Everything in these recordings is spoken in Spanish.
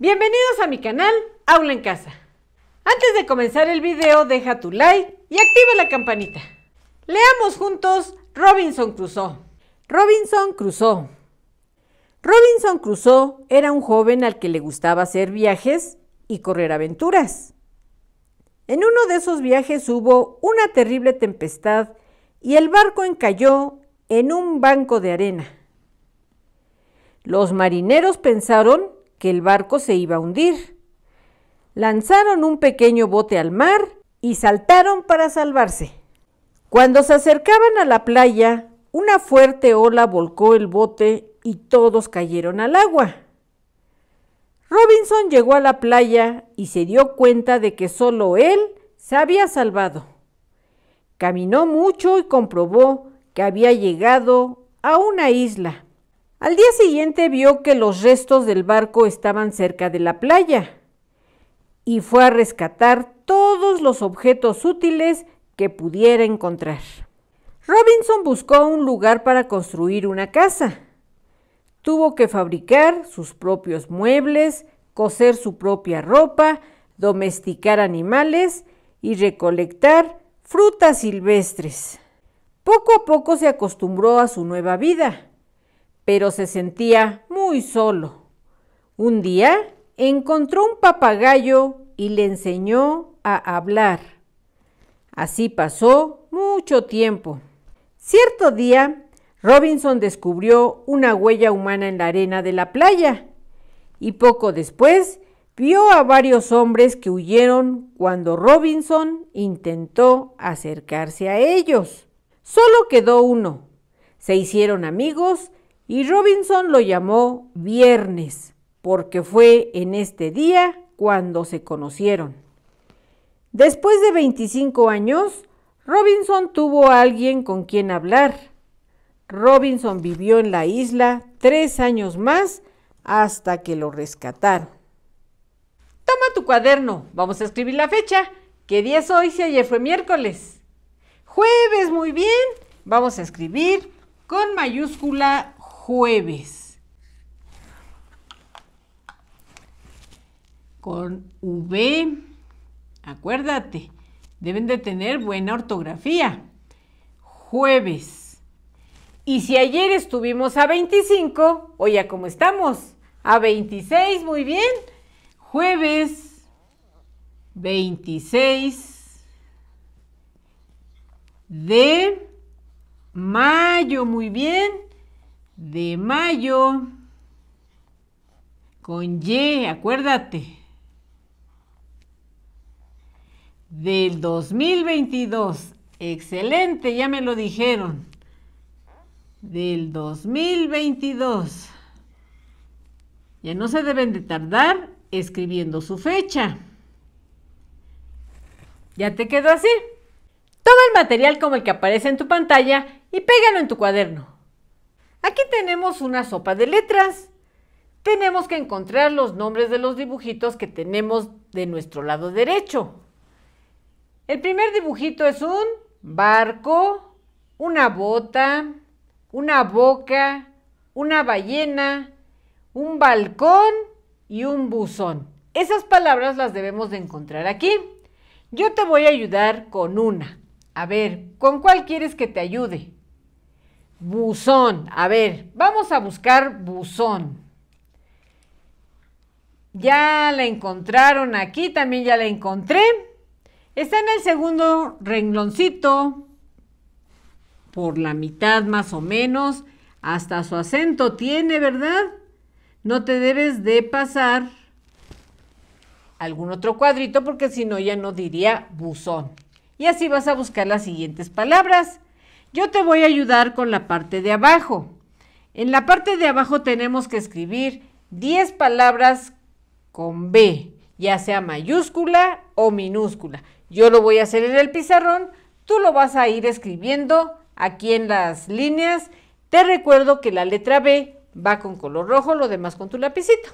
Bienvenidos a mi canal Aula en Casa. Antes de comenzar el video deja tu like y activa la campanita. Leamos juntos Robinson Crusoe. Robinson Crusoe. Robinson Crusoe era un joven al que le gustaba hacer viajes y correr aventuras. En uno de esos viajes hubo una terrible tempestad y el barco encalló en un banco de arena. Los marineros pensaron que el barco se iba a hundir. Lanzaron un pequeño bote al mar y saltaron para salvarse. Cuando se acercaban a la playa, una fuerte ola volcó el bote y todos cayeron al agua. Robinson llegó a la playa y se dio cuenta de que solo él se había salvado. Caminó mucho y comprobó que había llegado a una isla. Al día siguiente vio que los restos del barco estaban cerca de la playa y fue a rescatar todos los objetos útiles que pudiera encontrar. Robinson buscó un lugar para construir una casa. Tuvo que fabricar sus propios muebles, coser su propia ropa, domesticar animales y recolectar frutas silvestres. Poco a poco se acostumbró a su nueva vida pero se sentía muy solo. Un día encontró un papagayo y le enseñó a hablar. Así pasó mucho tiempo. Cierto día, Robinson descubrió una huella humana en la arena de la playa y poco después vio a varios hombres que huyeron cuando Robinson intentó acercarse a ellos. Solo quedó uno. Se hicieron amigos y Robinson lo llamó viernes, porque fue en este día cuando se conocieron. Después de 25 años, Robinson tuvo a alguien con quien hablar. Robinson vivió en la isla tres años más hasta que lo rescataron. Toma tu cuaderno, vamos a escribir la fecha. ¿Qué día es hoy si ayer fue miércoles? Jueves, muy bien. Vamos a escribir con mayúscula jueves. Con V, acuérdate, deben de tener buena ortografía. Jueves. Y si ayer estuvimos a 25, hoy ya como estamos, a 26, muy bien. Jueves 26 de mayo, muy bien de mayo con Y, acuérdate, del 2022. Excelente, ya me lo dijeron. Del 2022. Ya no se deben de tardar escribiendo su fecha. ¿Ya te quedó así? Toma el material como el que aparece en tu pantalla y pégalo en tu cuaderno. Aquí tenemos una sopa de letras. Tenemos que encontrar los nombres de los dibujitos que tenemos de nuestro lado derecho. El primer dibujito es un barco, una bota, una boca, una ballena, un balcón y un buzón. Esas palabras las debemos de encontrar aquí. Yo te voy a ayudar con una. A ver, ¿con cuál quieres que te ayude? Buzón. A ver, vamos a buscar buzón. Ya la encontraron aquí, también ya la encontré. Está en el segundo rengloncito, por la mitad más o menos. Hasta su acento tiene, ¿verdad? No te debes de pasar algún otro cuadrito porque si no ya no diría buzón. Y así vas a buscar las siguientes palabras. Yo te voy a ayudar con la parte de abajo. En la parte de abajo tenemos que escribir 10 palabras con B, ya sea mayúscula o minúscula. Yo lo voy a hacer en el pizarrón, tú lo vas a ir escribiendo aquí en las líneas. Te recuerdo que la letra B va con color rojo, lo demás con tu lapicito.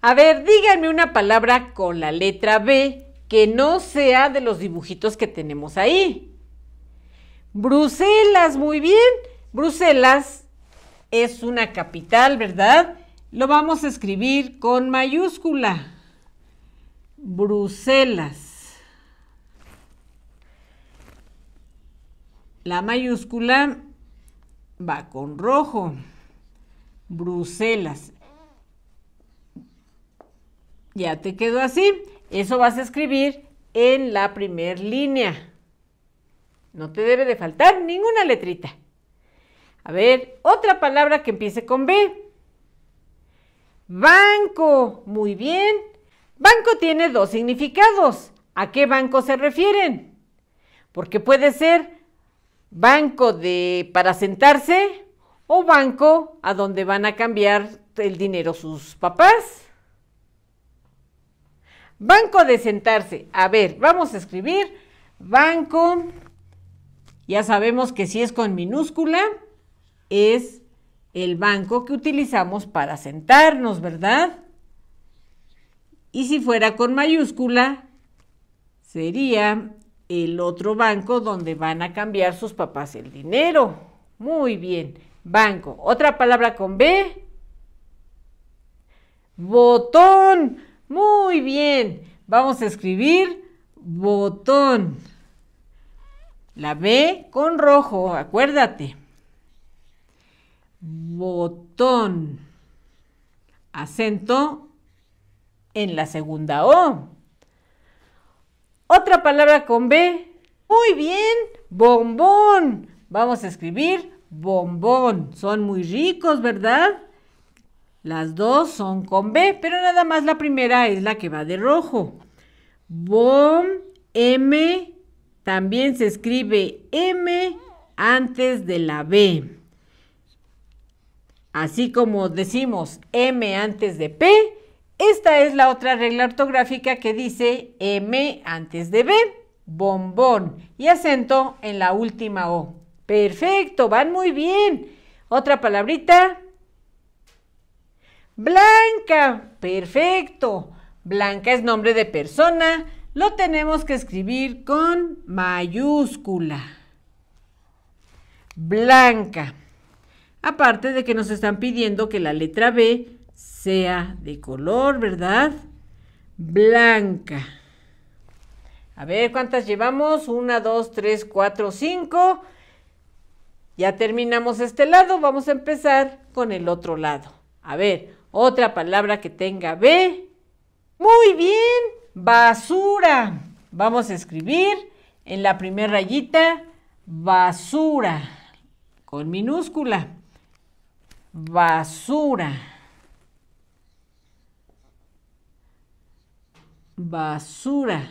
A ver, díganme una palabra con la letra B que no sea de los dibujitos que tenemos ahí. Bruselas, muy bien. Bruselas es una capital, ¿verdad? Lo vamos a escribir con mayúscula. Bruselas. La mayúscula va con rojo. Bruselas. Ya te quedó así. Eso vas a escribir en la primer línea. No te debe de faltar ninguna letrita. A ver, otra palabra que empiece con B. Banco. Muy bien. Banco tiene dos significados. ¿A qué banco se refieren? Porque puede ser banco de para sentarse o banco a donde van a cambiar el dinero sus papás. Banco de sentarse. A ver, vamos a escribir banco ya sabemos que si es con minúscula, es el banco que utilizamos para sentarnos, ¿verdad? Y si fuera con mayúscula, sería el otro banco donde van a cambiar sus papás el dinero. Muy bien, banco. Otra palabra con B. Botón. Muy bien. Vamos a escribir botón. La B con rojo, acuérdate. Botón. Acento en la segunda O. Otra palabra con B. Muy bien, bombón. Vamos a escribir bombón. Son muy ricos, ¿verdad? Las dos son con B, pero nada más la primera es la que va de rojo. Bom, M, también se escribe M antes de la B. Así como decimos M antes de P, esta es la otra regla ortográfica que dice M antes de B, bombón y acento en la última O. Perfecto, van muy bien. Otra palabrita. Blanca, perfecto. Blanca es nombre de persona lo tenemos que escribir con mayúscula. Blanca. Aparte de que nos están pidiendo que la letra B sea de color, ¿verdad? Blanca. A ver, ¿cuántas llevamos? Una, dos, tres, cuatro, cinco. Ya terminamos este lado, vamos a empezar con el otro lado. A ver, otra palabra que tenga B. Muy bien, basura. Vamos a escribir en la primera rayita basura con minúscula. Basura. Basura.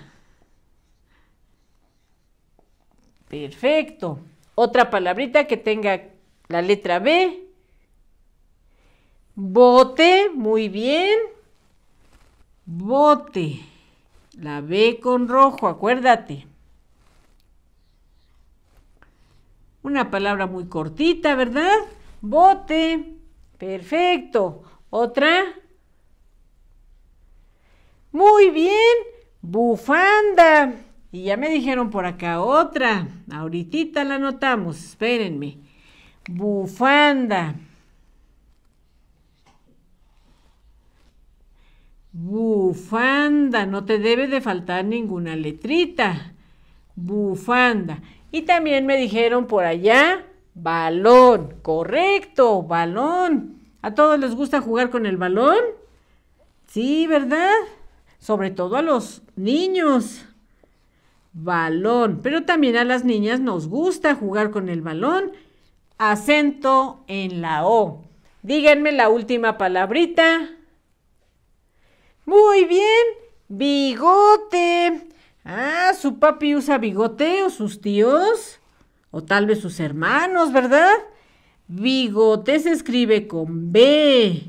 Perfecto. Otra palabrita que tenga la letra B. Bote, muy bien. Bote. La B con rojo, acuérdate. Una palabra muy cortita, ¿verdad? Bote. Perfecto. Otra. Muy bien. Bufanda. Y ya me dijeron por acá otra. Ahorita la notamos. Espérenme. Bufanda. Bufanda, no te debe de faltar ninguna letrita. Bufanda. Y también me dijeron por allá, balón. Correcto, balón. ¿A todos les gusta jugar con el balón? Sí, ¿verdad? Sobre todo a los niños. Balón. Pero también a las niñas nos gusta jugar con el balón. Acento en la O. Díganme la última palabrita. Muy bien, bigote. Ah, su papi usa bigote o sus tíos, o tal vez sus hermanos, ¿verdad? Bigote se escribe con B.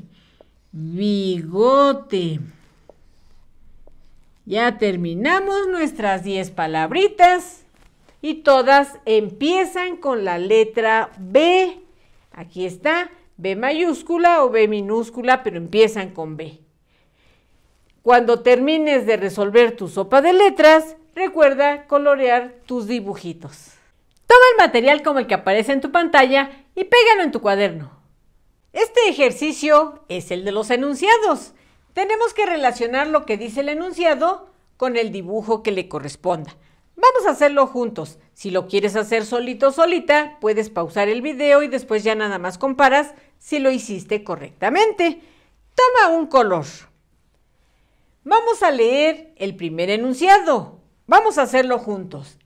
Bigote. Ya terminamos nuestras 10 palabritas y todas empiezan con la letra B. Aquí está, B mayúscula o B minúscula, pero empiezan con B. Cuando termines de resolver tu sopa de letras, recuerda colorear tus dibujitos. Toma el material como el que aparece en tu pantalla y pégalo en tu cuaderno. Este ejercicio es el de los enunciados. Tenemos que relacionar lo que dice el enunciado con el dibujo que le corresponda. Vamos a hacerlo juntos. Si lo quieres hacer solito o solita, puedes pausar el video y después ya nada más comparas si lo hiciste correctamente. Toma un color. Vamos a leer el primer enunciado. Vamos a hacerlo juntos.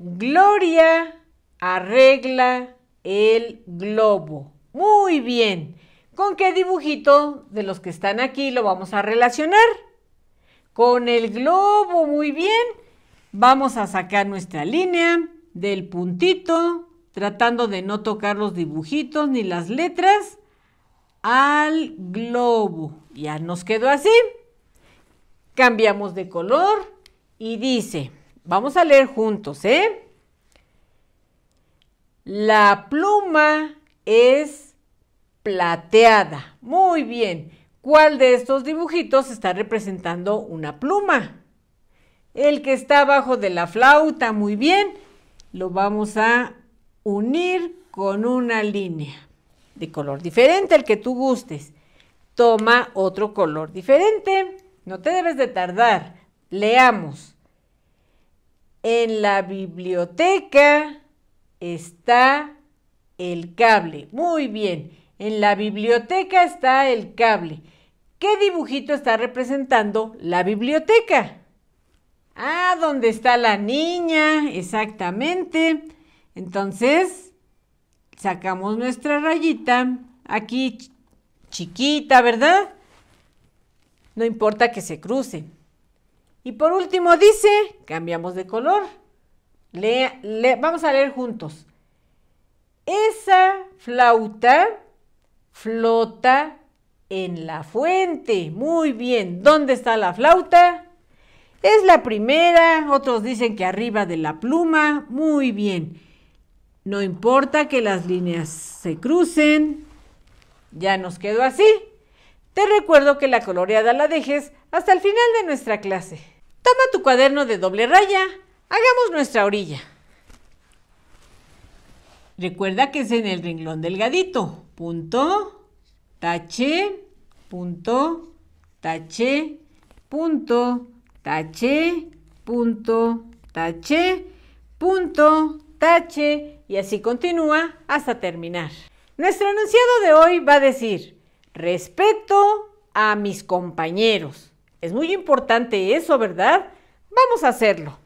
Gloria arregla el globo. Muy bien. ¿Con qué dibujito de los que están aquí lo vamos a relacionar? Con el globo, muy bien. Vamos a sacar nuestra línea del puntito, tratando de no tocar los dibujitos ni las letras, al globo. Ya nos quedó así. Cambiamos de color y dice, vamos a leer juntos, ¿eh? La pluma es plateada. Muy bien. ¿Cuál de estos dibujitos está representando una pluma? El que está abajo de la flauta, muy bien. Lo vamos a unir con una línea de color diferente, el que tú gustes. Toma otro color diferente. No te debes de tardar. Leamos. En la biblioteca está el cable. Muy bien. En la biblioteca está el cable. ¿Qué dibujito está representando la biblioteca? Ah, ¿dónde está la niña? Exactamente. Entonces, sacamos nuestra rayita aquí chiquita, ¿verdad? no importa que se crucen. Y por último dice, cambiamos de color. vamos a leer juntos. Esa flauta flota en la fuente. Muy bien, ¿dónde está la flauta? Es la primera, otros dicen que arriba de la pluma. Muy bien. No importa que las líneas se crucen. Ya nos quedó así. Te recuerdo que la coloreada la dejes hasta el final de nuestra clase. Toma tu cuaderno de doble raya. Hagamos nuestra orilla. Recuerda que es en el renglón delgadito. Punto, tache, punto, tache, punto, tache, punto, tache, punto, tache y así continúa hasta terminar. Nuestro enunciado de hoy va a decir Respeto a mis compañeros. Es muy importante eso, ¿verdad? Vamos a hacerlo.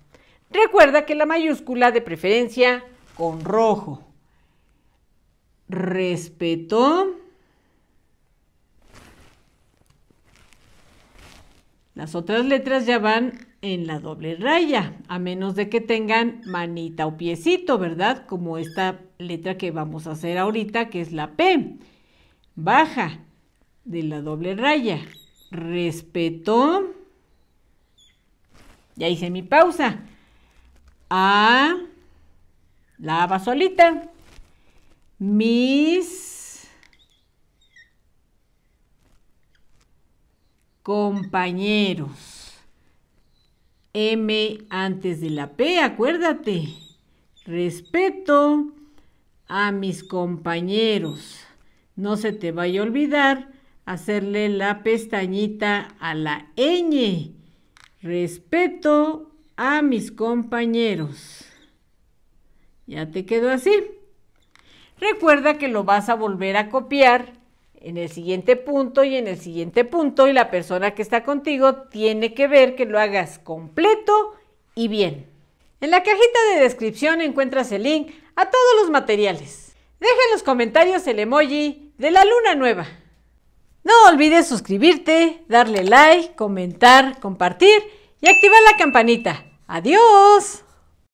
Recuerda que la mayúscula de preferencia con rojo. Respeto. Las otras letras ya van en la doble raya, a menos de que tengan manita o piecito, ¿verdad? Como esta letra que vamos a hacer ahorita, que es la P. Baja de la doble raya. Respeto. Ya hice mi pausa. A la basolita. Mis compañeros. M antes de la P, acuérdate. Respeto a mis compañeros. No se te vaya a olvidar hacerle la pestañita a la ñ. Respeto a mis compañeros. Ya te quedó así. Recuerda que lo vas a volver a copiar en el siguiente punto y en el siguiente punto y la persona que está contigo tiene que ver que lo hagas completo y bien. En la cajita de descripción encuentras el link a todos los materiales. Deja en los comentarios el emoji de la luna nueva. No olvides suscribirte, darle like, comentar, compartir y activar la campanita. ¡Adiós!